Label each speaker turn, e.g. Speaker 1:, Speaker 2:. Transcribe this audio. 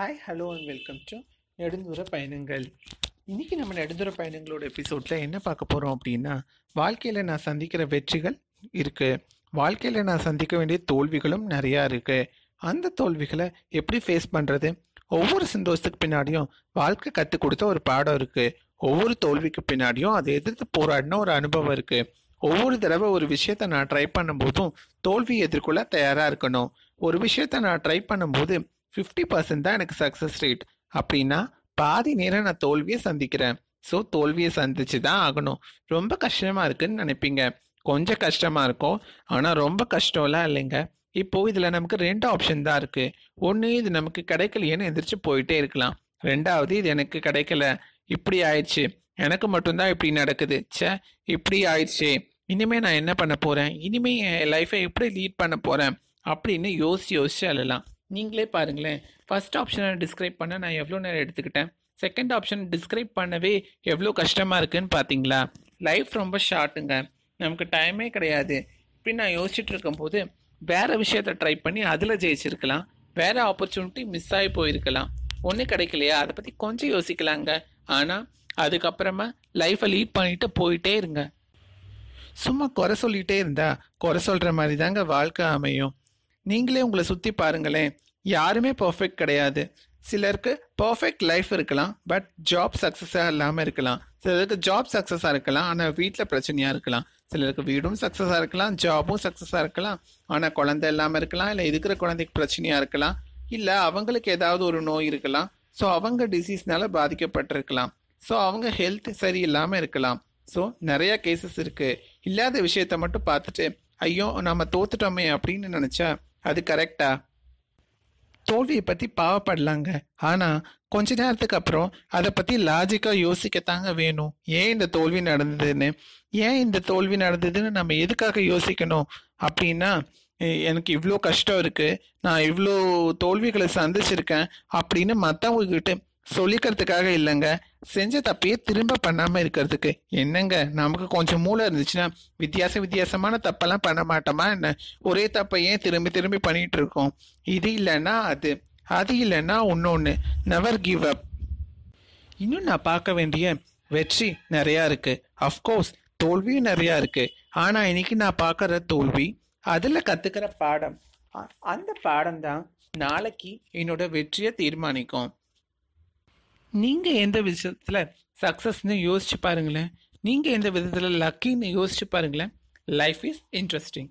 Speaker 1: hi hello and welcome to நெடுந்தூர பயணங்கள் இன்றைக்கி நம்ம நெடுந்தூர பயணங்களோட எபிசோடில் என்ன பார்க்க போகிறோம் அப்படின்னா வாழ்க்கையில் நான் சந்திக்கிற வெற்றிகள் இருக்குது வாழ்க்கையில் நான் சந்திக்க வேண்டிய தோல்விகளும் நிறையா இருக்குது அந்த தோல்விகளை எப்படி ஃபேஸ் பண்ணுறது ஒவ்வொரு சந்தோஷத்துக்கு பின்னாடியும் வாழ்க்கை கற்றுக் கொடுத்த ஒரு பாடம் இருக்குது ஒவ்வொரு தோல்விக்கு பின்னாடியும் அதை எதிர்த்து போராடின ஒரு அனுபவம் இருக்குது ஒவ்வொரு தடவை ஒரு விஷயத்த நான் ட்ரை பண்ணும்போதும் தோல்வி எதிர்கொள்ள தயாராக இருக்கணும் ஒரு விஷயத்த நான் ட்ரை பண்ணும்போது ஃபிஃப்டி பர்சன்ட் தான் எனக்கு சக்ஸஸ் ரேட் அப்படின்னா பாதி நேரம் நான் தோல்வியை சந்திக்கிறேன் ஸோ தோல்வியை சந்திச்சு தான் ஆகணும் ரொம்ப கஷ்டமாக இருக்குன்னு நினைப்பீங்க கொஞ்சம் கஷ்டமாக இருக்கும் ஆனால் ரொம்ப கஷ்டம்லாம் இல்லைங்க இப்போது இதில் நமக்கு ரெண்டு ஆப்ஷன் தான் இருக்குது ஒன்று இது நமக்கு கிடைக்கலையேன்னு எந்திரிச்சு போயிட்டே இருக்கலாம் ரெண்டாவது இது எனக்கு கிடைக்கல இப்படி ஆயிடுச்சு எனக்கு மட்டும்தான் இப்படி நடக்குது சே இப்படி ஆயிடுச்சு இனிமேல் நான் என்ன பண்ண போகிறேன் இனிமேல் என் லைஃப்பை எப்படி லீட் பண்ண போகிறேன் அப்படின்னு யோசிச்சு யோசிச்சு அழலாம் நீங்களே பாருங்களேன் ஃபஸ்ட் ஆப்ஷனை டிஸ்கிரைப் பண்ண நான் எவ்வளோ நேரம் எடுத்துக்கிட்டேன் செகண்ட் ஆப்ஷன் டிஸ்கிரைப் பண்ணவே எவ்வளோ கஷ்டமாக இருக்குன்னு பார்த்தீங்களா லைஃப் ரொம்ப ஷார்ட்டுங்க நமக்கு டைமே கிடையாது இப்படி நான் யோசிச்சுட்டு இருக்கும்போது வேறு விஷயத்த ட்ரை பண்ணி அதில் ஜெயிச்சிருக்கலாம் வேறு ஆப்பர்ச்சுனிட்டி மிஸ் ஆகி போயிருக்கலாம் ஒன்றும் கிடைக்கலையா அதை பற்றி கொஞ்சம் யோசிக்கலாங்க ஆனால் அதுக்கப்புறமா லைஃப்பை லீட் பண்ணிட்டு போயிட்டே இருங்க சும்மா குறை சொல்லிகிட்டே இருந்தால் குறை சொல்கிற மாதிரி தாங்க வாழ்க்கை அமையும் நீங்களே உங்களை சுற்றி பாருங்களேன் யாருமே பர்ஃபெக்ட் கிடையாது சிலருக்கு பர்ஃபெக்ட் லைஃப் இருக்கலாம் பட் ஜாப் சக்ஸஸாக இல்லாமல் இருக்கலாம் சிலருக்கு ஜாப் சக்ஸஸாக இருக்கலாம் ஆனால் வீட்டில் பிரச்சனையாக இருக்கலாம் சிலருக்கு வீடும் சக்ஸஸாக இருக்கலாம் ஜாபும் சக்ஸஸாக இருக்கலாம் ஆனால் குழந்தை இல்லாமல் இருக்கலாம் இல்லை இருக்கிற குழந்தைக்கு பிரச்சனையாக இருக்கலாம் இல்லை அவங்களுக்கு ஏதாவது ஒரு நோய் இருக்கலாம் ஸோ அவங்க டிசீஸ்னால பாதிக்கப்பட்டிருக்கலாம் ஸோ அவங்க ஹெல்த் இல்லாமல் இருக்கலாம் ஸோ நிறையா கேசஸ் இருக்குது இல்லாத விஷயத்த மட்டும் பார்த்துட்டு ஐயோ நம்ம தோத்துட்டோமே அப்படின்னு நினச்சா அது கரெக்டாக தோல்வியை பற்றி பாவப்படலாங்க ஆனால் கொஞ்ச நேரத்துக்கு அப்புறம் அதை பற்றி லாஜிக்காக யோசிக்கத்தாங்க வேணும் ஏன் இந்த தோல்வி நடந்ததுன்னு ஏன் இந்த தோல்வி நடந்ததுன்னு நம்ம எதுக்காக யோசிக்கணும் அப்படின்னா எனக்கு இவ்வளோ கஷ்டம் இருக்குது நான் இவ்வளோ தோல்விகளை சந்திச்சிருக்கேன் அப்படின்னு மற்றவங்கக்கிட்ட சொல்லிக்கிறதுக்காக இல்லைங்க செஞ்ச தப்பையே திரும்ப பண்ணாமல் இருக்கிறதுக்கு என்னங்க நமக்கு கொஞ்சம் மூளை இருந்துச்சுன்னா வித்தியாச வித்தியாசமான தப்பெல்லாம் பண்ண மாட்டோமா என்ன ஒரே தப்பையே திரும்பி திரும்பி பண்ணிட்டு இருக்கோம் இது இல்லைன்னா அது அது இல்லைன்னா இன்னொன்று நெவர் கிவ் அப் இன்னும் நான் பார்க்க வேண்டிய வெற்றி நிறையா இருக்குது அஃப்கோர்ஸ் தோல்வியும் நிறையா இருக்குது ஆனால் இன்னைக்கு நான் பார்க்குற தோல்வி அதில் கற்றுக்கிற பாடம் அந்த பாடம் தான் நாளைக்கு என்னோட வெற்றியை தீர்மானிக்கும் நீங்கள் எந்த விஷயத்தில் சக்ஸஸ்ன்னு யோசிச்சு பாருங்களேன் நீங்கள் எந்த விதத்தில் லக்கின்னு யோசிச்சு பாருங்களேன் லைஃப் இஸ் இன்ட்ரெஸ்டிங்